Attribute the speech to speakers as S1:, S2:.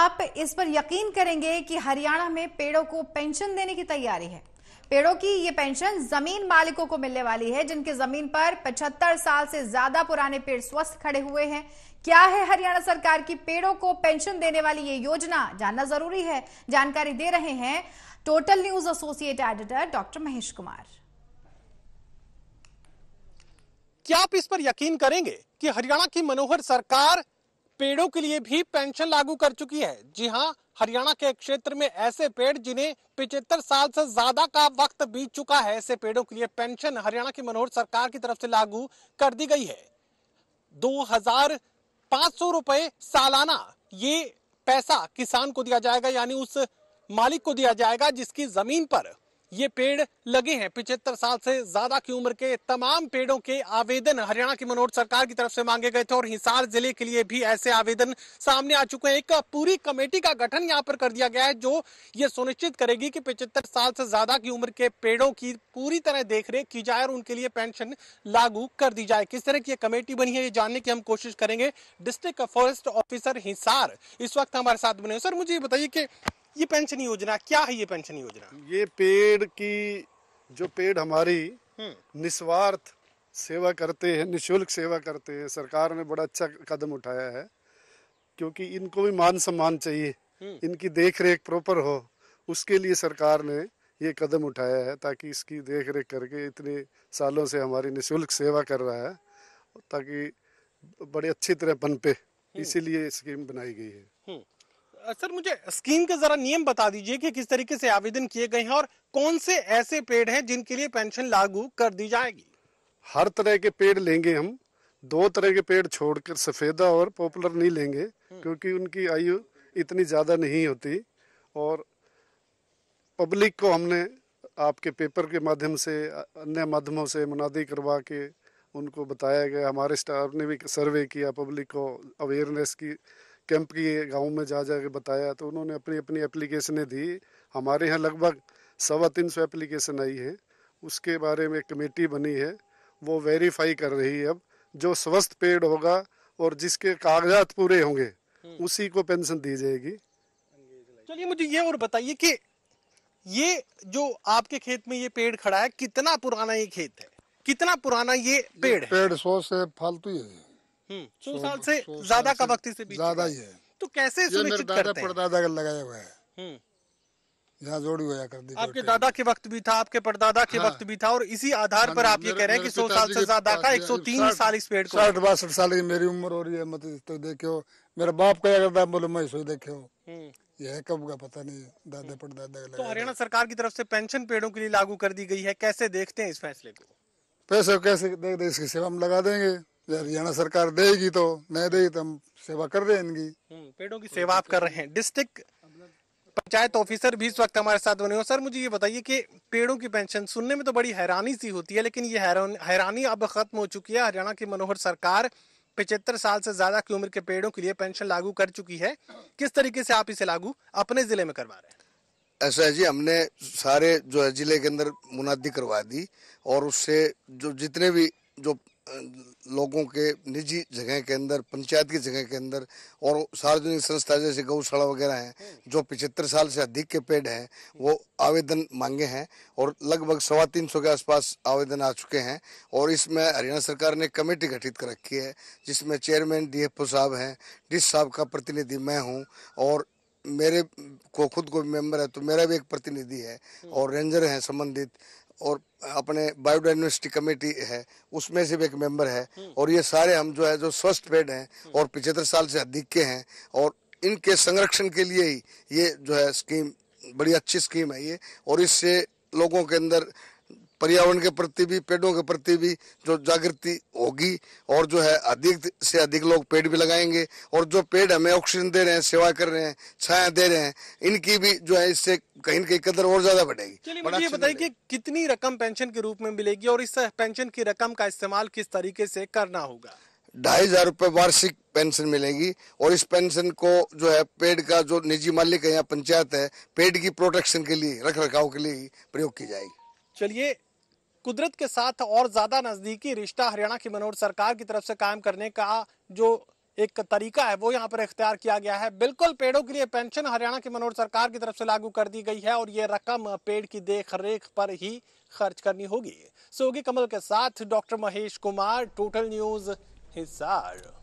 S1: आप इस पर यकीन करेंगे कि हरियाणा में पेड़ों को पेंशन देने की तैयारी है पेड़ों की ये पेंशन जमीन मालिकों को मिलने वाली है जिनके जमीन पर 75 साल से ज्यादा पुराने पेड़ स्वस्थ खड़े हुए हैं क्या है हरियाणा सरकार की पेड़ों को पेंशन देने वाली ये योजना जानना जरूरी है जानकारी दे रहे हैं total news associate editor doctor Mahesh Kumar क्या आप इस पर यकीन करेंगे कि हरियाणा की मनोहर सरकार पेड़ों के लिए भी पेंशन लागू कर चुकी है जी हाँ हरियाणा के क्षेत्र में ऐसे पेड़ जिन्हें पिछहत्तर साल से ज्यादा का वक्त बीत चुका है ऐसे पेड़ों के लिए पेंशन हरियाणा की मनोहर सरकार की तरफ से लागू कर दी गई है दो हजार पांच सौ रुपए सालाना ये पैसा किसान को दिया जाएगा यानी उस मालिक को दिया जाएगा जिसकी जमीन पर ये पेड़ लगे हैं पिछहत्तर साल से ज्यादा की उम्र के तमाम पेड़ों के आवेदन हरियाणा की मनोहर सरकार की तरफ से मांगे गए थे और हिसार जिले के लिए भी ऐसे आवेदन सामने आ चुके हैं एक पूरी कमेटी का गठन यहाँ पर कर दिया गया है जो ये सुनिश्चित करेगी कि पिछहत्तर साल से ज्यादा की उम्र के पेड़ों की पूरी तरह देखरेख की जाए और उनके लिए पेंशन लागू कर दी जाए किस तरह की कमेटी बनी है ये जानने की हम कोशिश करेंगे डिस्ट्रिक्ट फॉरेस्ट ऑफिसर हिसार इस वक्त हमारे साथ बने सर मुझे बताइए कि ये पेंशन योजना क्या है ये पेंशन योजना ये पेड़ की
S2: जो पेड़ हमारी हम्म। निस्वार्थ सेवा करते हैं निशुल्क सेवा करते हैं सरकार ने बड़ा अच्छा कदम उठाया है क्योंकि इनको भी मान सम्मान चाहिए हम्म। इनकी देख रेख प्रॉपर हो उसके लिए सरकार ने ये कदम उठाया है ताकि इसकी देख रेख करके इतने सालों से हमारी निशुल्क सेवा कर रहा है ताकि बड़े अच्छी तरह बन पे हम्म। इसीलिए स्कीम बनाई गई है
S1: सर मुझे स्कीम के जरा नियम बता दीजिए कि किस तरीके से आवेदन किए गए हैं और कौन से ऐसे पेड़ हैं जिनके लिए पेंशन लागू कर दी जाएगी हर तरह के पेड़ लेंगे हम
S2: दो तरह के पेड़ छोड़कर सफेदा और पॉपुलर नहीं लेंगे हम्म। क्योंकि उनकी आयु इतनी ज़्यादा नहीं होती और पब्लिक को हमने आपके पेपर के माध्यम से अन्य माध्यमों से मुनादी करवा के उनको बताया गया हमारे स्टाफ ने भी सर्वे किया पब्लिक को अवेयरनेस की कैंप के गांव में जा जा के बताया तो उन्होंने अपनी अपनी एप्लीकेशनें दी हमारे यहाँ लगभग सवा तीन सौ एप्लीकेशन आई है उसके बारे में कमेटी बनी है वो वेरीफाई कर रही है अब जो स्वस्थ पेड़ होगा और जिसके कागजात पूरे होंगे हम्म। उसी को पेंशन दी जाएगी
S1: चलिए मुझे ये और बताइए कि ये जो आपके खेत में ये पेड़ खड़ा है कितना पुराना ये खेत है कितना पुराना ये पेड़ पेड़ सौ से फालतू है हम्म, सौ साल से ज्यादा का वक्त इसे ज्यादा ही है तो कैसे ये दादा परदादा का लगाया हुआ है हम्म।
S3: यहाँ जोड़ी हुआ कर दी आपके
S1: दादा के वक्त भी था आपके परदादा के हाँ। वक्त भी था और इसी आधार हाँ, पर आप ये कह रहे हैं कि सौ साल से ज्यादा का एक सौ तीन साल इस पेड़ को साठ
S3: बासठ साल की मेरी उम्र हो रही है मत तो देखो मेरा बाप क्या करता बोलो मैं सो देखो
S1: हम्म। यह कब का पता नहीं दादा परदादा का तो हरियाणा सरकार की तरफ से पेंशन पेड़ों के लिए लागू कर दी गई है कैसे देखते हैं इस फैसले को
S3: पैसे कैसे देख इसकी सेवा हम लगा देंगे हरियाणा सरकार देगी तो नहीं देगी तो हम सेवा कर रहे हैं इनकी
S1: हम्म, पेड़ों की सेवा आप कर रहे हैं डिस्ट्रिक्ट पंचायत ऑफिसर भी इस वक्त हमारे साथ बने हो सर मुझे ये बताइए कि पेड़ों की पेंशन सुनने में तो बड़ी हैरानी सी होती है लेकिन ये हैरानी अब खत्म हो चुकी है हरियाणा की मनोहर सरकार पिछहत्तर साल से ज्यादा की उम्र के पेड़ों के लिए पेंशन लागू कर चुकी है किस तरीके से आप इसे लागू अपने जिले में करवा रहे हैं
S4: ऐसा है जी हमने सारे जो है जिले के अंदर मुनादी करवा दी और उससे जो जितने भी जो लोगों के निजी जगह के अंदर पंचायत की जगह के अंदर और सार्वजनिक संस्था जैसे गौशाला वगैरह हैं हम्म। जो पिछहत्तर साल से अधिक के पेड़ हैं वो आवेदन मांगे हैं और लगभग सवा तीन सौ के आसपास आवेदन आ चुके हैं और इसमें हरियाणा सरकार ने कमेटी गठित कर रखी है जिसमें चेयरमैन डी साहब हैं डी साहब का प्रतिनिधि मैं हूँ और मेरे को खुद को मेंबर है तो मेरा भी एक प्रतिनिधि है हम्म। और रेंजर हैं संबंधित और अपने बायोडाइवर्सिटी कमेटी है उसमें से भी एक मेंबर है हम्म। और ये सारे हम जो है जो स्वस्थ पेड़ हैं हम्म। और पिछहत्तर साल से अधिक के हैं और इनके संरक्षण के लिए ही ये जो है स्कीम बड़ी अच्छी स्कीम है ये और इससे लोगों के अंदर पर्यावरण के प्रति भी पेड़ों के प्रति भी जो जागृति होगी और जो है अधिक से अधिक लोग पेड़ भी लगाएंगे और जो पेड़ हमें ऑक्सीजन दे रहे हैं सेवा कर रहे हैं छाया दे रहे हैं इनकी भी जो है इससे कहीं ना कहीं कदर और ज्यादा बढ़ेगी
S1: मुझे ये अच्छा बताइए कि कितनी रकम पेंशन के रूप में मिलेगी और इस पेंशन की रकम का इस्तेमाल किस तरीके से करना होगा
S4: ढाई हजार रूपए वार्षिक पेंशन मिलेगी और इस पेंशन को जो है पेड़ का जो निजी मालिक है या पंचायत है पेड़ की प्रोटेक्शन के लिए रख रखाव के लिए प्रयोग की जाएगी
S1: चलिए कुदरत के साथ और ज़्यादा नज़दीकी रिश्ता हरियाणा की मनोहर सरकार की तरफ से कायम करने का जो एक तरीका है वो यहाँ पर इख्तियार किया गया है बिल्कुल पेड़ों के लिए पेंशन हरियाणा की मनोहर सरकार की तरफ से लागू कर दी गई है और ये रकम पेड़ की देख रेख पर ही खर्च करनी होगी सोगी कमल के साथ doctor Mahesh Kumar total news Hisar